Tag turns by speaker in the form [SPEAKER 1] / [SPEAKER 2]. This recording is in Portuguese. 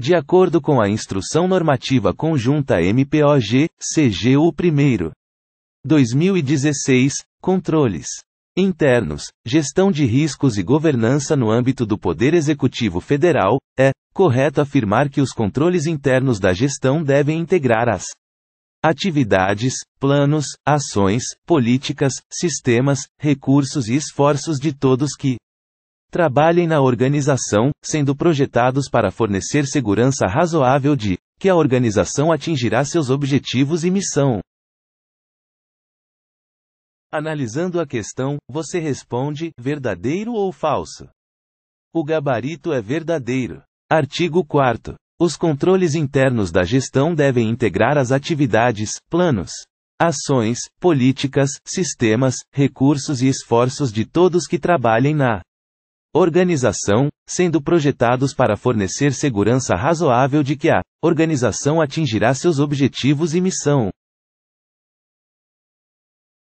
[SPEAKER 1] De acordo com a Instrução Normativa Conjunta MPOG, CGU I. 2016, Controles Internos, Gestão de Riscos e Governança no âmbito do Poder Executivo Federal, é correto afirmar que os controles internos da gestão devem integrar as atividades, planos, ações, políticas, sistemas, recursos e esforços de todos que Trabalhem na organização, sendo projetados para fornecer segurança razoável de que a organização atingirá seus objetivos e missão. Analisando a questão, você responde: verdadeiro ou falso? O gabarito é verdadeiro. Artigo 4. Os controles internos da gestão devem integrar as atividades, planos, ações, políticas, sistemas, recursos e esforços de todos que trabalhem na organização, sendo projetados para fornecer segurança razoável de que a organização atingirá seus objetivos e missão.